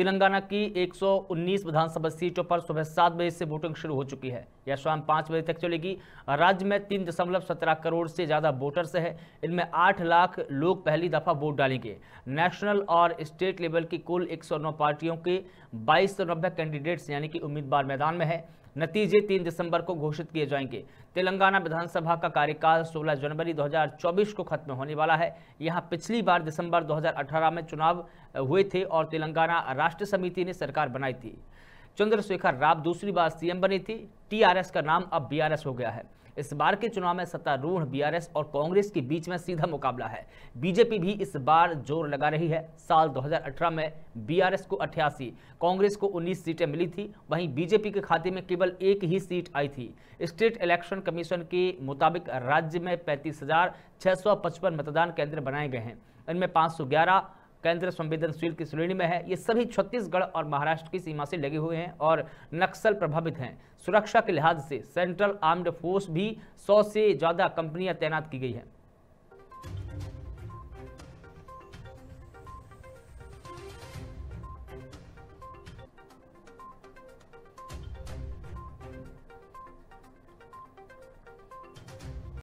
तेलंगाना की 119 विधानसभा सीटों पर सुबह सात बजे से वोटिंग शुरू हो चुकी है यह शाम पाँच बजे तक चलेगी राज्य में तीन दशमलव सत्रह करोड़ से ज़्यादा वोटर्स हैं इनमें आठ लाख लोग पहली दफ़ा वोट डालेंगे नेशनल और स्टेट लेवल की कुल 109 पार्टियों के बाईस कैंडिडेट्स यानी कि उम्मीदवार मैदान में है नतीजे 3 दिसंबर को घोषित किए जाएंगे तेलंगाना विधानसभा का कार्यकाल 16 जनवरी 2024 को खत्म होने वाला है यहां पिछली बार दिसंबर 2018 में चुनाव हुए थे और तेलंगाना राष्ट्र समिति ने सरकार बनाई थी चंद्रशेखर राव दूसरी बार सीएम बनी थी टीआरएस का नाम अब बीआरएस हो गया है इस बार के चुनाव में सत्तारूढ़ बीआरएस और कांग्रेस के बीच में सीधा मुकाबला है बीजेपी भी इस बार जोर लगा रही है साल 2018 में बीआरएस को अठासी कांग्रेस को 19 सीटें मिली थी वहीं बीजेपी के खाते में केवल एक ही सीट आई थी स्टेट इलेक्शन कमीशन के मुताबिक राज्य में पैंतीस मतदान केंद्र बनाए गए हैं इनमें पाँच केंद्र संवेदनशील की श्रेणी में है ये सभी छत्तीसगढ़ और महाराष्ट्र की सीमा से लगे हुए हैं और नक्सल प्रभावित हैं सुरक्षा के लिहाज से सेंट्रल आर्म्ड फोर्स भी सौ से ज़्यादा कंपनियां तैनात की गई हैं